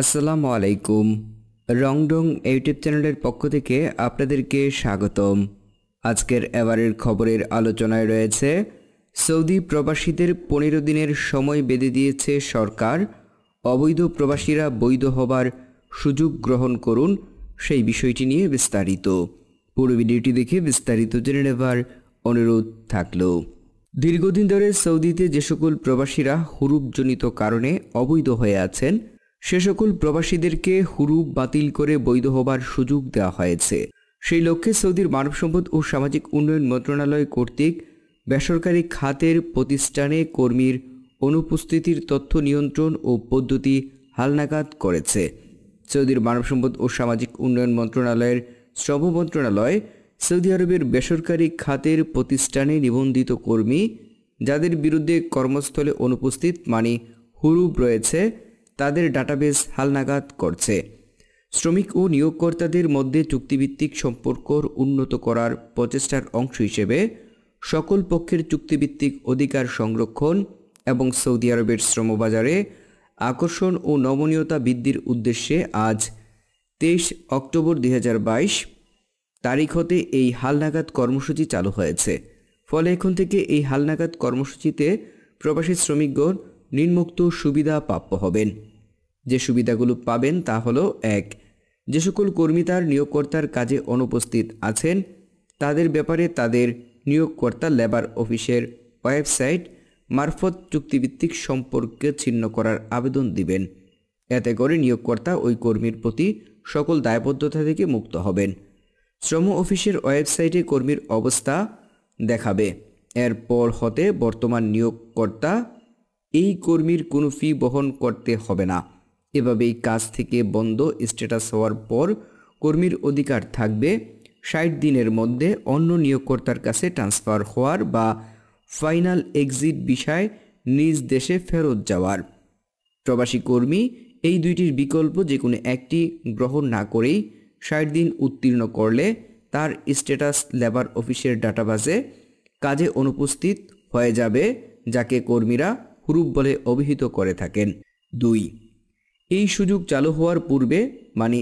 আসসালামু আলাইকুম রংডং ইউটিউব চ্যানেলের পক্ষ থেকে আপনাদেরকে স্বাগতম আজকের এবারের খবরের আলোচনায় রয়েছে সৌদি প্রবাসীদের পনেরো দিনের সময় বেঁধে দিয়েছে সরকার অবৈধ প্রবাসীরা বৈধ হবার সুযোগ গ্রহণ করুন সেই বিষয়টি নিয়ে বিস্তারিত পুরো ভিডিওটি দেখে বিস্তারিত জেনে নেবার অনুরোধ থাকলো দীর্ঘদিন ধরে সৌদিতে যে সকল প্রবাসীরা হুরুপজনিত কারণে অবৈধ হয়ে আছেন সে সকল প্রবাসীদেরকে হুরুপ বাতিল করে বৈধ হবার সুযোগ দেওয়া হয়েছে সেই লক্ষ্যে সৌদির মানব সম্পদ ও সামাজিক উন্নয়ন মন্ত্রণালয় কর্তৃক বেসরকারি খাতের প্রতিষ্ঠানে কর্মীর অনুপস্থিতির তথ্য নিয়ন্ত্রণ ও পদ্ধতি হালনাগাদ করেছে সৌদির মানব সম্পদ ও সামাজিক উন্নয়ন মন্ত্রণালয়ের শ্রম মন্ত্রণালয় সৌদি আরবের বেসরকারি খাতের প্রতিষ্ঠানে নিবন্ধিত কর্মী যাদের বিরুদ্ধে কর্মস্থলে অনুপস্থিত মানে হুরুপ রয়েছে তাদের ডাটাবেস হালনাগাদ করছে শ্রমিক ও নিয়োগকর্তাদের মধ্যে চুক্তিভিত্তিক সম্পর্ক উন্নত করার প্রচেষ্টার অংশ হিসেবে সকল পক্ষের চুক্তিভিত্তিক অধিকার সংরক্ষণ এবং সৌদি আরবের শ্রমবাজারে আকর্ষণ ও নমনীয়তা বৃদ্ধির উদ্দেশ্যে আজ তেইশ অক্টোবর দুই তারিখ হতে এই হালনাগাদ কর্মসূচি চালু হয়েছে ফলে এখন থেকে এই হালনাগাদ কর্মসূচিতে প্রবাসী শ্রমিকগণ নিম্নোক্ত সুবিধা প্রাপ্য হবেন যে সুবিধাগুলো পাবেন তা হলো এক যে সকল কর্মী তার নিয়োগকর্তার কাজে অনুপস্থিত আছেন তাদের ব্যাপারে তাদের নিয়োগকর্তা লেবার অফিসের ওয়েবসাইট মারফত চুক্তিভিত্তিক সম্পর্কে ছিন্ন করার আবেদন দিবেন এতে করে নিয়োগকর্তা ওই কর্মীর প্রতি সকল দায়বদ্ধতা থেকে মুক্ত হবেন শ্রম অফিসের ওয়েবসাইটে কর্মীর অবস্থা দেখাবে এরপর হতে বর্তমান নিয়োগকর্তা এই কর্মীর কোনো ফি বহন করতে হবে না এভাবেই কাজ থেকে বন্ধ স্ট্যাটাস হওয়ার পর কর্মীর অধিকার থাকবে ষাট দিনের মধ্যে অন্য নিয়োগকর্তার কাছে ট্রান্সফার হওয়ার বা ফাইনাল এক্সিট বিষয় নিজ দেশে ফেরত যাওয়ার প্রবাসী কর্মী এই দুইটির বিকল্প যে কোনো একটি গ্রহণ না করেই ষাট দিন উত্তীর্ণ করলে তার স্ট্যাটাস লেবার অফিসের ডাটাবাজে কাজে অনুপস্থিত হয়ে যাবে যাকে কর্মীরা হুরুপ বলে অভিহিত করে থাকেন দুই এই সুযোগ চালু হওয়ার পূর্বে মানে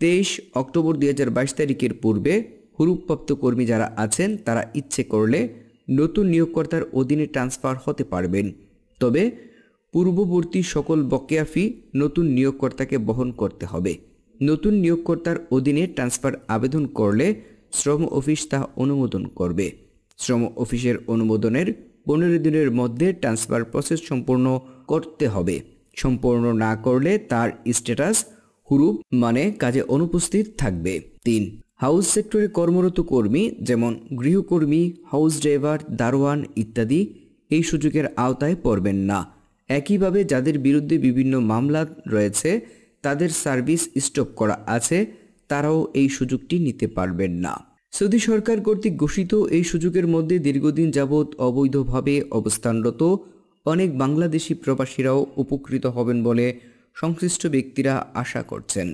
তেইশ অক্টোবর দুই তারিখের পূর্বে হুরুপপ্রাপ্ত কর্মী যারা আছেন তারা ইচ্ছে করলে নতুন নিয়োগকর্তার অধীনে ট্রান্সফার হতে পারবেন তবে পূর্ববর্তী সকল বকেয়া ফি নতুন নিয়োগকর্তাকে বহন করতে হবে নতুন নিয়োগকর্তার অধীনে ট্রান্সফার আবেদন করলে শ্রম অফিস তা অনুমোদন করবে শ্রম অফিসের অনুমোদনের পনেরো দিনের মধ্যে ট্রান্সফার প্রসেস সম্পূর্ণ করতে হবে সম্পূর্ণ না করলে তার স্ট্যাটাস হুরুপ মানে কাজে অনুপস্থিত থাকবে তিন হাউস সেক্টরে কর্মরত কর্মী যেমন গৃহকর্মী হাউস ড্রাইভার দারোয়ান ইত্যাদি এই সুযোগের আওতায় পড়বেন না একইভাবে যাদের বিরুদ্ধে বিভিন্ন মামলা রয়েছে তাদের সার্ভিস স্টপ করা আছে তারাও এই সুযোগটি নিতে পারবেন না সৌদি সরকার কর্তৃক ঘোষিত এই সুযোগের মধ্যে দীর্ঘদিন যাবৎ অবৈধভাবে অবস্থানরত অনেক বাংলাদেশি প্রবাসীরাও উপকৃত হবেন বলে সংশ্লিষ্ট ব্যক্তিরা আশা করছেন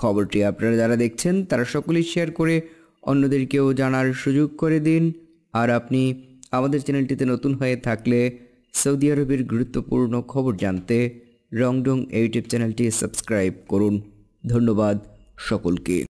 খবরটি আপনারা যারা দেখছেন তারা সকলেই শেয়ার করে অন্যদেরকেও জানার সুযোগ করে দিন আর আপনি আমাদের চ্যানেলটিতে নতুন হয়ে থাকলে সৌদি আরবের গুরুত্বপূর্ণ খবর জানতে রংডং ইউটিউব চ্যানেলটি সাবস্ক্রাইব করুন ধন্যবাদ সকলকে